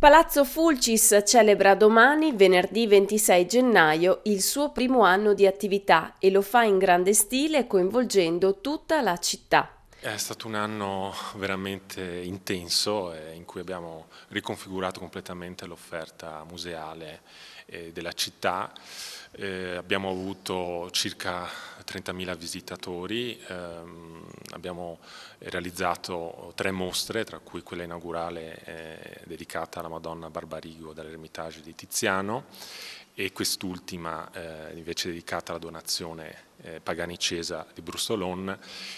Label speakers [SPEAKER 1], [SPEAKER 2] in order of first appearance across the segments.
[SPEAKER 1] Palazzo Fulcis celebra domani, venerdì 26 gennaio, il suo primo anno di attività e lo fa in grande stile coinvolgendo tutta la città.
[SPEAKER 2] È stato un anno veramente intenso eh, in cui abbiamo riconfigurato completamente l'offerta museale eh, della città. Eh, abbiamo avuto circa 30.000 visitatori, ehm, abbiamo eh, realizzato tre mostre, tra cui quella inaugurale eh, dedicata alla Madonna Barbarigo dall'Ermitage di Tiziano e quest'ultima eh, invece dedicata alla donazione eh, Pagani Cesa di Brustolon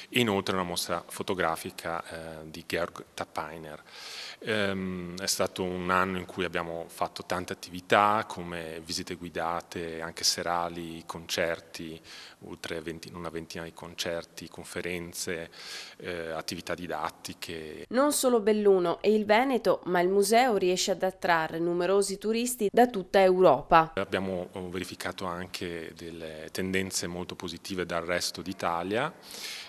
[SPEAKER 2] e inoltre una mostra fotografica eh, di Georg Tappainer. Ehm, è stato un anno in cui abbiamo fatto tante attività come visite guidate, anche serali, concerti, oltre 20, una ventina di concerti, conferenze, eh, attività didattiche.
[SPEAKER 1] Non solo Belluno e il Veneto, ma il museo riesce ad attrarre numerosi turisti da tutta Europa.
[SPEAKER 2] Abbiamo eh, verificato anche delle tendenze molto positive positive dal resto d'Italia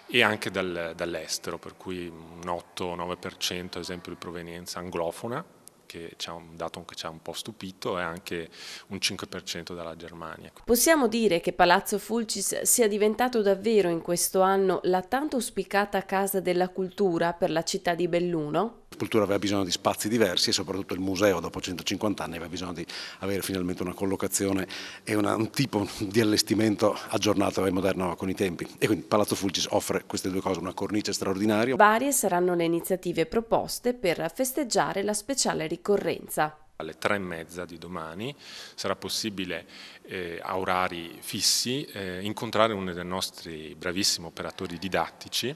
[SPEAKER 2] e anche dal, dall'estero, per cui un 8-9% ad esempio di provenienza anglofona, che è un dato che ci ha un po' stupito, e anche un 5% dalla Germania.
[SPEAKER 1] Possiamo dire che Palazzo Fulcis sia diventato davvero in questo anno la tanto auspicata casa della cultura per la città di Belluno?
[SPEAKER 3] sepoltura aveva bisogno di spazi diversi e soprattutto il museo dopo 150 anni aveva bisogno di avere finalmente una collocazione e una, un tipo di allestimento aggiornato e moderno con i tempi. E quindi Palazzo Fulcis offre queste due cose, una cornice
[SPEAKER 2] straordinaria.
[SPEAKER 1] Varie saranno le iniziative proposte per festeggiare la speciale ricorrenza
[SPEAKER 2] alle tre e mezza di domani sarà possibile eh, a orari fissi eh, incontrare uno dei nostri bravissimi operatori didattici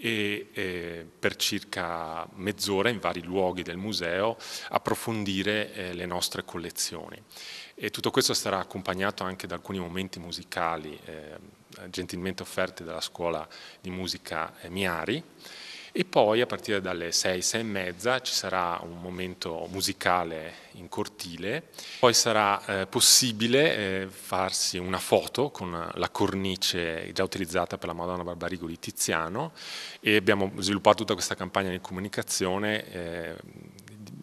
[SPEAKER 2] e eh, per circa mezz'ora in vari luoghi del museo approfondire eh, le nostre collezioni. E tutto questo sarà accompagnato anche da alcuni momenti musicali eh, gentilmente offerti dalla scuola di musica eh, Miari e poi a partire dalle 6, 6 e mezza ci sarà un momento musicale in cortile, poi sarà eh, possibile eh, farsi una foto con la cornice già utilizzata per la Madonna Barbarigo di Tiziano e abbiamo sviluppato tutta questa campagna di comunicazione. Eh,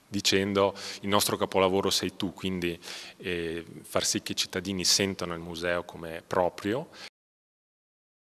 [SPEAKER 2] dicendo il nostro capolavoro sei tu, quindi eh, far sì che i cittadini sentano il museo come proprio.